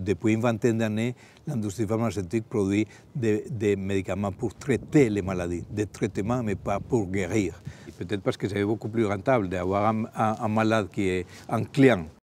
Depuis une vingtaine d'années, l'industrie pharmaceutique produit des, médicaments pour traiter les maladies, des traitements mais pas pour guérir. Peut-être parce que c'est beaucoup plus rentable d'avoir un malade qui est un client